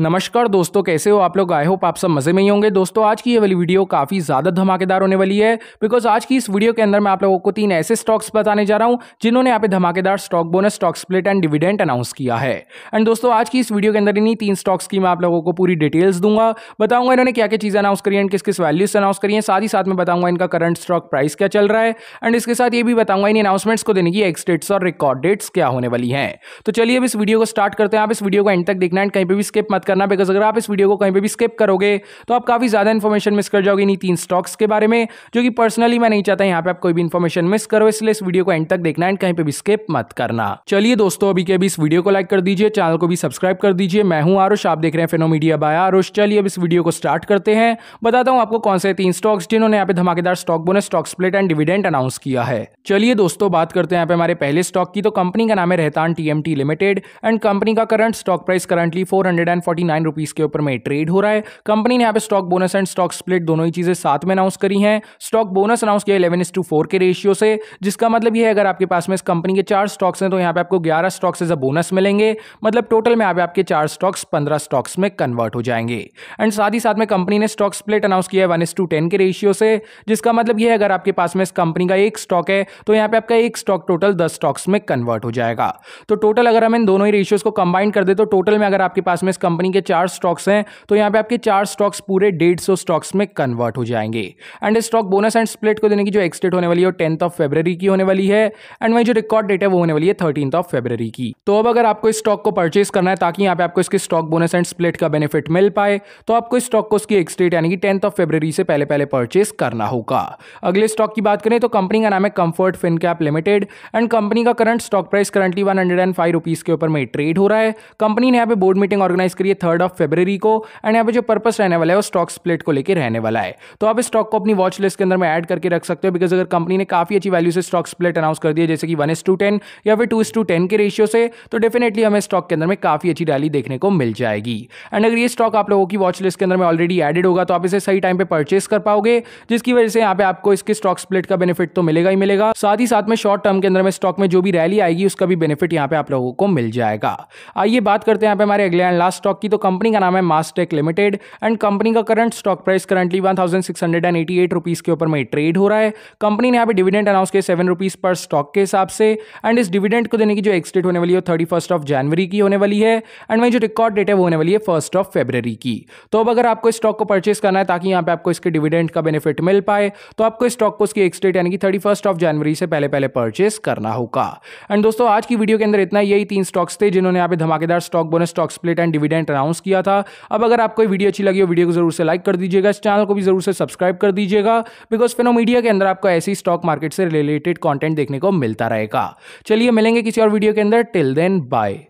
नमस्कार दोस्तों कैसे हो आप लोग आए होप आप सब मज़े में ही होंगे दोस्तों आज की ये वाली वीडियो काफ़ी ज़्यादा धमाकेदार होने वाली है बिकॉज आज की इस वीडियो के अंदर मैं आप लोगों को तीन ऐसे स्टॉक्स बताने जा रहा हूँ जिन्होंने यहाँ पे धमाकेदार stock bonus stock split and dividend announce किया है एंड दोस्तों आज की इस वीडियो के अंदर इन्हीं तीन स्टॉक्स की मैं आप लोगों को पूरी डिटेल्स दूंगा बताऊंगा इन्होंने क्या क्या चीज़ें अनाउंस करी एंड किस किस वैल्यूज अनाउंस करी है साथ ही साथ में बताऊंगा इनका करंट स्टॉक प्राइस क्या चल रहा है एंड इसके साथ ये भी बताऊंगा इन अनाउंसमेंट्स को देने की एक्स डेट्स और रिकॉर्ड डेट्स क्या होने वाली हैं तो चलिए अब इस वीडियो को स्टार्ट करते हैं आप इस वीडियो को एंड तक देखना एंड कहीं पर भी स्किप मत करना बिकॉज अगर आप इस वीडियो को कहीं पर भी स्किप करोगे तो आप काफ़ी ज़्यादा इन्फॉर्मेशन मिस कर जाओगे इन्हीं तीन स्टॉक्स के बारे में जो कि पर्सनली मैं नहीं चाहता यहाँ पे आप कोई भी इन्फॉर्मेशन मिस करो इसलिए इस वीडियो को एंड तक देखना एंड कहीं पर भी स्किप मत करना चलिए दोस्तों अभी के अभी इस वीडियो को लाइक कर दीजिए चैनल को भी सब्सक्राइब कर दीजिए मैं हूँ आरुष आप देख रहे हैं फेनो मीडिया बाय आरुष चलिए अब इस वीडियो को स्टार्ट करते हैं बताता हूँ आपको कौन से तीन स्टॉक्स जिन्होंने यहाँ पे धमाकेदार stock bonus stock split and dividend announce किया है चलिए दोस्तों बात करते हैं यहाँ पे हमारे पहले स्टॉक की तो कंपनी का नाम है Rhetan TMT limited and company का current stock price currently four forty के ऊपर में ट्रेड हो रहा है कंपनी ने यहाँ पे stock bonus and stock split दोनों ही चीज़ें साथ में अनाउंस करी हैं स्टॉक बोनस अनाउंस किया इलेवन इस टू फोर के रेशियो से जिसका मतलब यह है अगर आपके पास में इस कंपनी के चार स्टॉक्स हैं तो यहाँ पे आपको ग्यारह स्टॉक्स एज अ बोनस मिलेंगे मतलब टोटल में आप आपके चार स्टॉक्स पंद्रह स्टॉक्स में कन्वर्ट हो जाएंगे एंड साथ ही साथ में कंपनी ने स्टॉक स्प्लिट अनाउंस किया है वन टू टेन के रेशियो से जिसका मतलब यह है अगर आपके पास में इस कंपनी का एक स्टॉक है तो यहाँ पे आपका एक स्टॉक टोटल दस स्टॉक्स में कन्वर्ट हो जाएगा तो टोटल अगर हम इन दोनों ही रेशियोज को कंबाइन कर दे तो टोटल में अगर आपके पास में इस कंपनी कंपनी के चार स्टॉक्स हैं तो यहाँ पे आपके चार स्टॉक्स पूरे डेढ़ सौ स्टॉक्स में कन्वर्ट हो जाएंगे and stock bonus and split को देने की जो एक्सडेट होने वाली है टेंथ ऑफ फेबररी की होने वाली है एंड वही जो रिकॉर्ड डेट है वो होने वाली है थर्टीन ऑफ फेबररी की तो अब अगर आपको इस स्टॉक को परचेज करना है ताकि यहाँ पे आपको इसके स्टॉक बोनस एंड स्प्लिट का बेनिफिट मिल पाए तो आपको इस स्टॉक को उसकी एक्सडेट यानी कि टेंथ ऑफ फेबररी से पहले पहले परचेज करना होगा अगले स्टॉक की बात करें तो कंपनी का नाम है Comfort Fin Cap limited and company का current stock price currently one hundred and five rupees के ऊपर में ट्रेड हो रहा है कंपनी ने यहाँ पे बोर्ड मीटिंग ऑर्गेनाइज करी ये थर्ड ऑफ फेब्रवरी को एंड यहाँ पे जो पर्पस रहने वाला है वो स्टॉक स्प्लिट को लेकर रहने वाला है तो आप इस स्टॉक को अपनी वॉच लिस्ट के अंदर में ऐड करके रख सकते हो बिकॉज अगर कंपनी ने काफी अच्छी वैल्यू से स्टॉक स्प्लिट अनाउंस कर दिया जैसे कि वन टू टेन या फिर टू टू टेन के रेशियो से तो डेफिनेटली हमें स्टॉक के अंदर में काफी अच्छी रैली देखने को मिल जाएगी एंड अगर ये स्टॉक आप लोगों की वॉच लिस्ट के अंदर में ऑलरेडी एडेड होगा तो आप इसे सही टाइम पे परचेस कर पाओगे जिसकी वजह से यहाँ पे आपको इसके स्टॉक स्प्लिट का बेनिफिट तो मिलेगा ही मिलेगा साथ ही साथ में शॉर्ट टर्म के अंदर में स्टॉक में जो भी रैली आएगी उसका भी बेनिफिट यहाँ पे आप लोगों को मिल जाएगा आइए बात करते हैं यहाँ पे हमारे अगले एंड लास्ट स्टॉक स्टॉक की तो कंपनी का नाम है मास्टेक लिमिटेड एंड कंपनी का current stock price currently one thousand six hundred and eighty eight rupees के ऊपर में ट्रेड हो रहा है कंपनी ने यहाँ पे डिविडेंड अनाउंस किया सेवन रुपीज़ पर स्टॉक के हिसाब से एंड इस डिविडेंड को देने की जो एक्सडेट होने वाली है थर्टी फर्स्ट ऑफ जनवरी की होने वाली है एंड वही जो रिकॉर्ड डेट है वो होने वाली है फर्स्ट ऑफ फेब्रवरी की तो अब अगर आपको स्टॉक को परचेस करना है ताकि यहाँ पे आपको इसके डिविडेंड का बेनिफिट मिल पाए तो आपको इस स्टॉक को उसकी एक्सडेट यानी कि थर्टी फर्स्ट ऑफ जनवरी से पहले पहले परचेस करना होगा एंड दोस्तों आज की वीडियो के अंदर इतना यही तीन स्टॉक्स थे जिन्होंने यहाँ पे धमाकेदार stock bonus stock split and dividend event announce किया था अब अगर आपको वीडियो अच्छी लगी हो वीडियो को जरूर से लाइक कर दीजिएगा इस चैनल को भी जरूर से सब्सक्राइब कर दीजिएगा बिकॉज मीडिया के अंदर आपको ऐसे स्टॉक मार्केट से रिलेटेड कॉन्टेंट देखने को मिलता रहेगा चलिए मिलेंगे किसी और वीडियो के अंदर टिल देन बाय